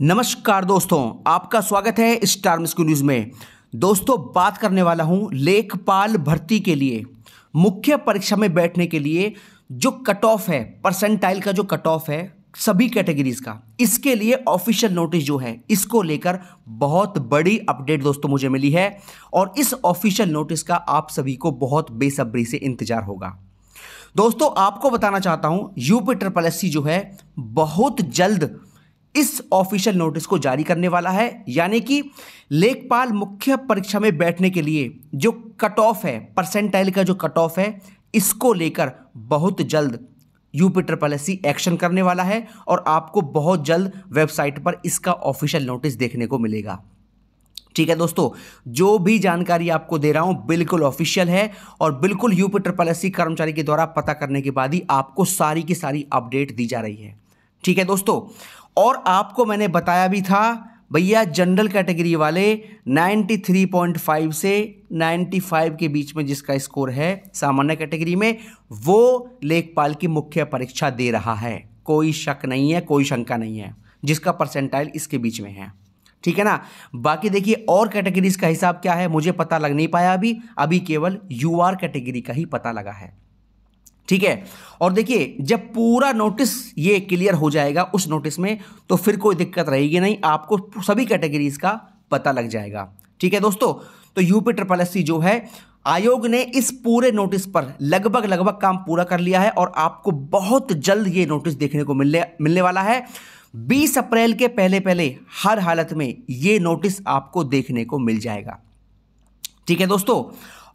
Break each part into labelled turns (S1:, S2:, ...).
S1: नमस्कार दोस्तों आपका स्वागत है स्टार मिस्कू न्यूज़ में दोस्तों बात करने वाला हूं लेखपाल भर्ती के लिए मुख्य परीक्षा में बैठने के लिए जो कट ऑफ है परसेंटाइल का जो कट ऑफ है सभी कैटेगरीज का इसके लिए ऑफिशियल नोटिस जो है इसको लेकर बहुत बड़ी अपडेट दोस्तों मुझे मिली है और इस ऑफिशियल नोटिस का आप सभी को बहुत बेसब्री से इंतजार होगा दोस्तों आपको बताना चाहता हूं यूपी ट्रिपल एस जो है बहुत जल्द इस ऑफिशियल नोटिस को जारी करने वाला है यानी कि लेखपाल मुख्य परीक्षा में बैठने के लिए जो कट ऑफ है परसेंटाइल का जो कट ऑफ है इसको लेकर बहुत जल्द यूपी ट्रिपल एस एक्शन करने वाला है और आपको बहुत जल्द वेबसाइट पर इसका ऑफिशियल नोटिस देखने को मिलेगा ठीक है दोस्तों जो भी जानकारी आपको दे रहा हूं बिल्कुल ऑफिशियल है और बिल्कुल यूपी ट्रिपल एस कर्मचारी के द्वारा पता करने के बाद ही आपको सारी की सारी अपडेट दी जा रही है ठीक है दोस्तों और आपको मैंने बताया भी था भैया जनरल कैटेगरी वाले 93.5 से 95 के बीच में जिसका स्कोर है सामान्य कैटेगरी में वो लेखपाल की मुख्य परीक्षा दे रहा है कोई शक नहीं है कोई शंका नहीं है जिसका परसेंटाइल इसके बीच में है ठीक है ना बाकी देखिए और कैटेगरीज का हिसाब क्या है मुझे पता लग नहीं पाया अभी अभी केवल यूआर कैटेगरी का ही पता लगा है ठीक है और देखिए जब पूरा नोटिस ये क्लियर हो जाएगा उस नोटिस में तो फिर कोई दिक्कत रहेगी नहीं आपको सभी कैटेगरीज का पता लग जाएगा ठीक है दोस्तों तो यूपी ट्रिपल एस जो है आयोग ने इस पूरे नोटिस पर लगभग लगभग काम पूरा कर लिया है और आपको बहुत जल्द ये नोटिस देखने को मिलने मिलने वाला है 20 अप्रैल के पहले पहले हर हालत में ये नोटिस आपको देखने को मिल जाएगा ठीक है दोस्तों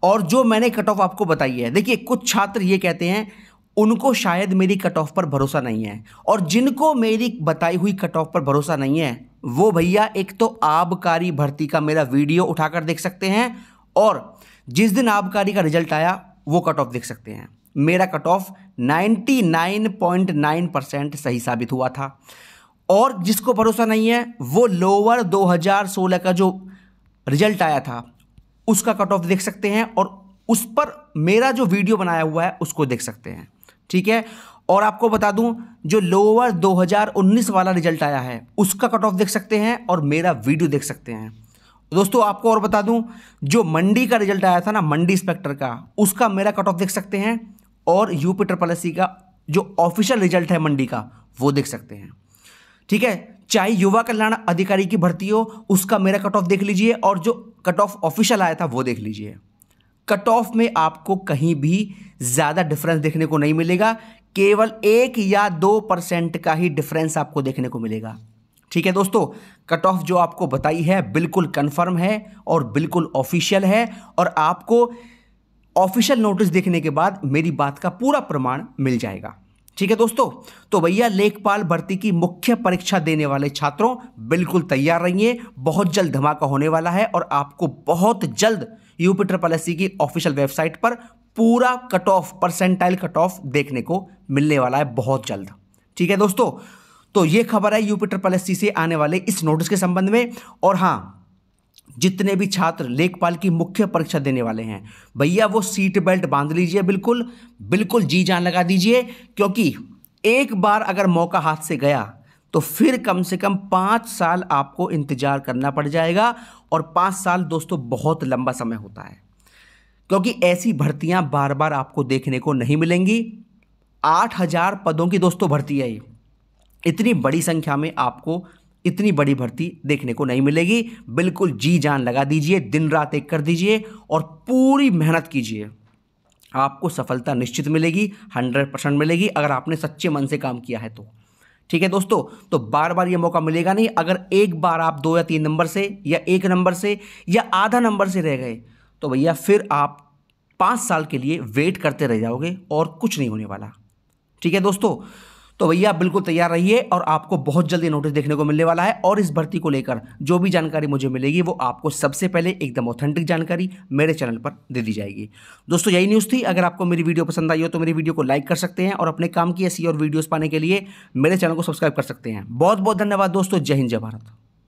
S1: और जो मैंने कट ऑफ आपको बताई है देखिए कुछ छात्र ये कहते हैं उनको शायद मेरी कट ऑफ पर भरोसा नहीं है और जिनको मेरी बताई हुई कट ऑफ पर भरोसा नहीं है वो भैया एक तो आबकारी भर्ती का मेरा वीडियो उठाकर देख सकते हैं और जिस दिन आबकारी का रिजल्ट आया वो कट ऑफ देख सकते हैं मेरा कट ऑफ 99.9 परसेंट सही साबित हुआ था और जिसको भरोसा नहीं है वो लोअर 2016 का जो रिजल्ट आया था उसका कट ऑफ देख सकते हैं और उस पर मेरा जो वीडियो बनाया हुआ है उसको देख सकते हैं ठीक है और आपको बता दूं जो लोअर 2019 वाला रिजल्ट आया है उसका कट ऑफ देख सकते हैं और मेरा वीडियो देख सकते हैं दोस्तों आपको और बता दूं जो मंडी का रिजल्ट आया था ना मंडी इंस्पेक्टर का उसका मेरा कट ऑफ देख सकते हैं और यूपी ट्रिपल का जो ऑफिशियल रिजल्ट है मंडी का वो देख सकते हैं ठीक है चाहे युवा कल्याण अधिकारी की भर्ती हो उसका मेरा कट ऑफ देख लीजिए और जो कट ऑफ ऑफिशियल आया था वो देख लीजिए कट ऑफ में आपको कहीं भी ज़्यादा डिफरेंस देखने को नहीं मिलेगा केवल एक या दो परसेंट का ही डिफरेंस आपको देखने को मिलेगा ठीक है दोस्तों कट ऑफ जो आपको बताई है बिल्कुल कन्फर्म है और बिल्कुल ऑफिशियल है और आपको ऑफिशियल नोटिस देखने के बाद मेरी बात का पूरा प्रमाण मिल जाएगा ठीक है दोस्तों तो भैया लेखपाल भर्ती की मुख्य परीक्षा देने वाले छात्रों बिल्कुल तैयार रहिए बहुत जल्द धमाका होने वाला है और आपको बहुत जल्द यूपी ट्रिपल एस की ऑफिशियल वेबसाइट पर पूरा cut off percentile cut off देखने को मिलने वाला है बहुत जल्द ठीक है दोस्तों तो ये खबर है यूपी ट्रिपल एस से आने वाले इस नोटिस के संबंध में और हाँ जितने भी छात्र लेखपाल की मुख्य परीक्षा देने वाले हैं भैया वो सीट बेल्ट बांध लीजिए बिल्कुल बिल्कुल जी जान लगा दीजिए क्योंकि एक बार अगर मौका हाथ से गया तो फिर कम से कम पाँच साल आपको इंतज़ार करना पड़ जाएगा और पाँच साल दोस्तों बहुत लंबा समय होता है क्योंकि ऐसी भर्तियां बार बार आपको देखने को नहीं मिलेंगी आठ हज़ार पदों की दोस्तों भर्ती है ये इतनी बड़ी संख्या में आपको इतनी बड़ी भर्ती देखने को नहीं मिलेगी बिल्कुल जी जान लगा दीजिए दिन रात एक कर दीजिए और पूरी मेहनत कीजिए आपको सफलता निश्चित मिलेगी हंड्रेड परसेंट मिलेगी अगर आपने सच्चे मन से काम किया है तो ठीक है दोस्तों तो बार बार ये मौका मिलेगा नहीं अगर एक बार आप दो या तीन नंबर से या एक नंबर से या आधा नंबर से रह गए तो भैया फिर आप पाँच साल के लिए वेट करते रह जाओगे और कुछ नहीं होने वाला ठीक है दोस्तों तो भैया आप बिल्कुल तैयार रहिए और आपको बहुत जल्दी नोटिस देखने को मिलने वाला है और इस भर्ती को लेकर जो भी जानकारी मुझे मिलेगी वो आपको सबसे पहले एकदम ऑथेंटिक जानकारी मेरे चैनल पर दे दी जाएगी दोस्तों यही न्यूज़ थी अगर आपको मेरी वीडियो पसंद आई हो तो मेरी वीडियो को लाइक कर सकते हैं और अपने काम की ऐसी और वीडियोज़ पाने के लिए मेरे चैनल को सब्सक्राइब कर सकते हैं बहुत बहुत धन्यवाद दोस्तों जय हिंद जय भारत